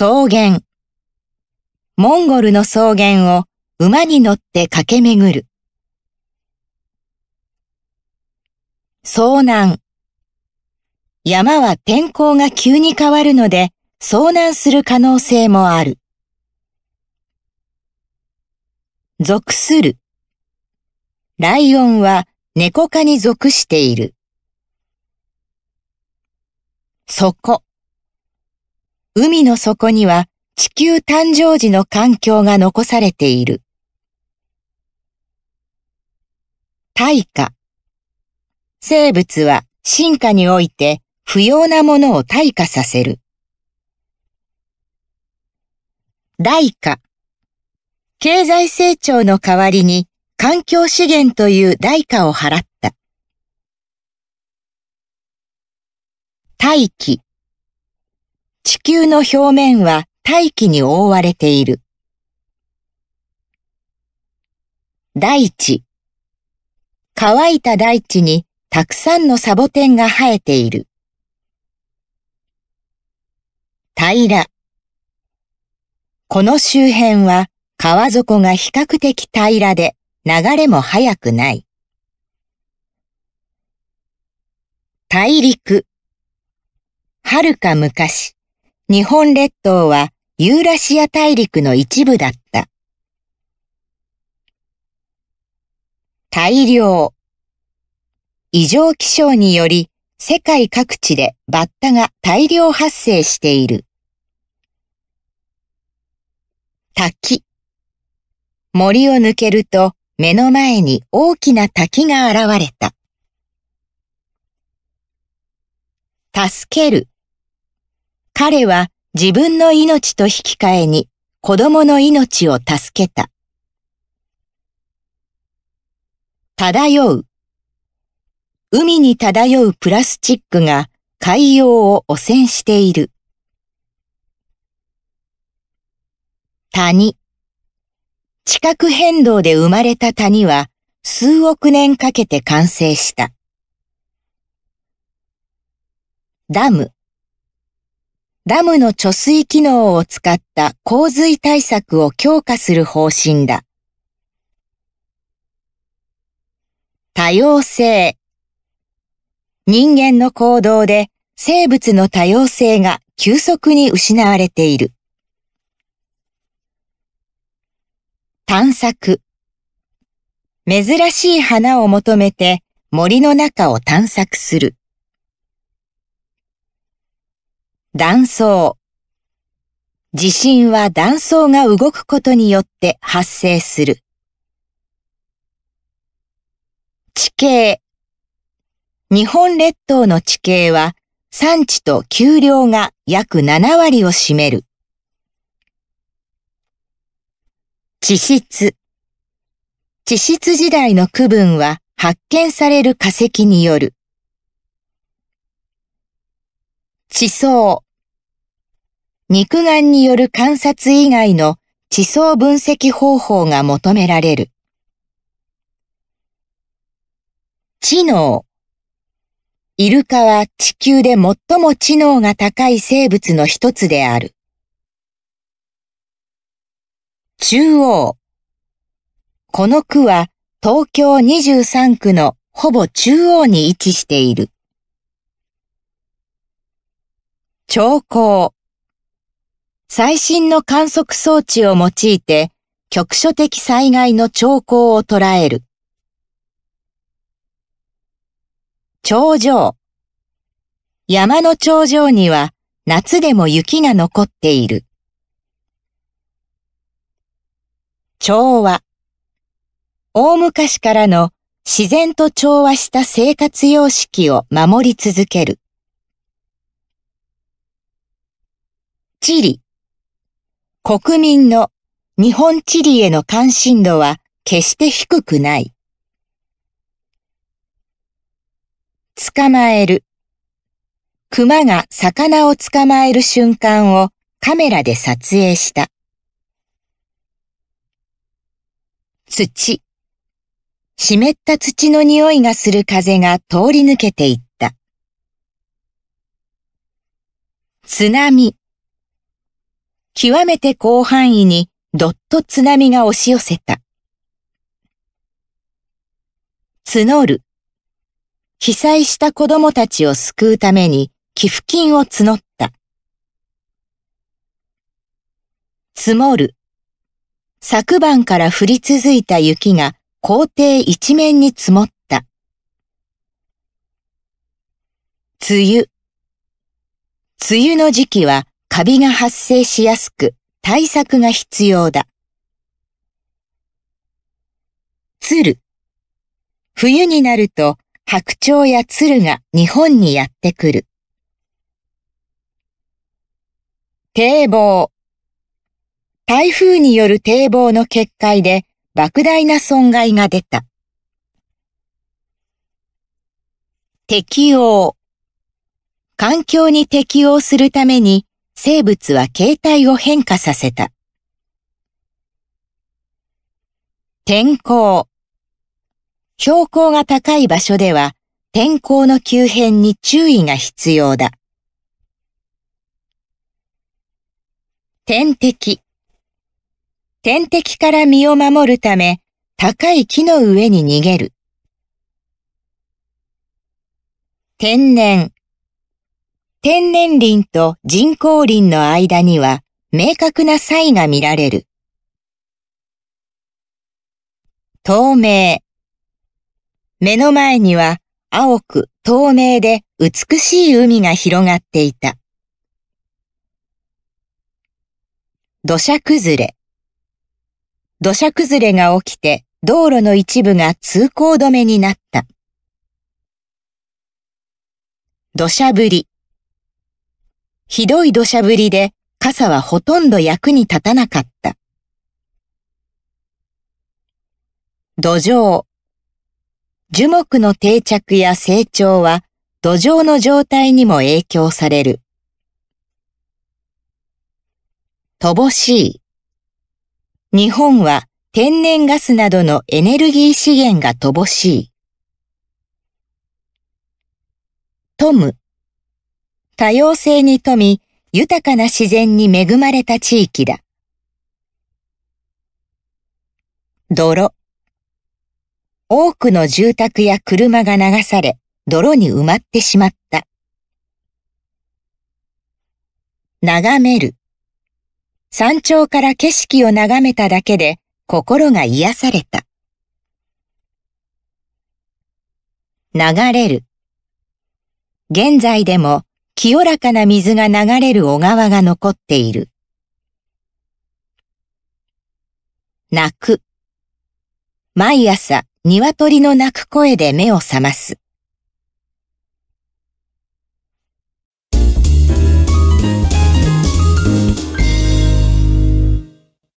草原。モンゴルの草原を馬に乗って駆け巡る。遭難。山は天候が急に変わるので遭難する可能性もある。属する。ライオンは猫科に属している。そこ。海の底には地球誕生時の環境が残されている。大化。生物は進化において不要なものを退化させる。代価。経済成長の代わりに環境資源という代価を払った。大気。地球の表面は大気に覆われている。大地。乾いた大地にたくさんのサボテンが生えている。平ら。この周辺は川底が比較的平らで流れも速くない。大陸。はるか昔、日本列島はユーラシア大陸の一部だった。大量。異常気象により世界各地でバッタが大量発生している。滝。森を抜けると目の前に大きな滝が現れた。助ける。彼は自分の命と引き換えに子供の命を助けた。漂う。海に漂うプラスチックが海洋を汚染している。谷。地殻変動で生まれた谷は数億年かけて完成した。ダム。ダムの貯水機能を使った洪水対策を強化する方針だ。多様性。人間の行動で生物の多様性が急速に失われている。探索。珍しい花を求めて森の中を探索する。断層。地震は断層が動くことによって発生する。地形。日本列島の地形は産地と丘陵が約7割を占める。地質。地質時代の区分は発見される化石による。地層。肉眼による観察以外の地層分析方法が求められる。知能。イルカは地球で最も知能が高い生物の一つである。中央。この区は東京23区のほぼ中央に位置している。長考。最新の観測装置を用いて局所的災害の兆候を捉える。頂上。山の頂上には夏でも雪が残っている。調和。大昔からの自然と調和した生活様式を守り続ける。地理。国民の日本地理への関心度は決して低くない。捕まえる。熊が魚を捕まえる瞬間をカメラで撮影した。土。湿った土の匂いがする風が通り抜けていった。津波。極めて広範囲にどっと津波が押し寄せた。募る。被災した子供たちを救うために寄付金を募った。積もる。昨晩から降り続いた雪が校庭一面に積もった。梅雨。梅雨の時期はカビが発生しやすく対策が必要だ。鶴。冬になると白鳥や鶴が日本にやってくる。堤防。台風による堤防の決壊で莫大な損害が出た。適応。環境に適応するために生物は形態を変化させた。天候。標高が高い場所では天候の急変に注意が必要だ。天敵。天敵から身を守るため高い木の上に逃げる。天然。天然林と人工林の間には明確な差異が見られる。透明。目の前には青く透明で美しい海が広がっていた。土砂崩れ。土砂崩れが起きて道路の一部が通行止めになった。土砂降り。ひどい土砂降りで傘はほとんど役に立たなかった。土壌。樹木の定着や成長は土壌の状態にも影響される。乏しい。日本は天然ガスなどのエネルギー資源が乏しい。トム。多様性に富み、豊かな自然に恵まれた地域だ。泥。多くの住宅や車が流され、泥に埋まってしまった。眺める。山頂から景色を眺めただけで心が癒された。流れる。現在でも清らかな水が流れる小川が残っている。泣く。毎朝、鶏の鳴く声で目を覚ます。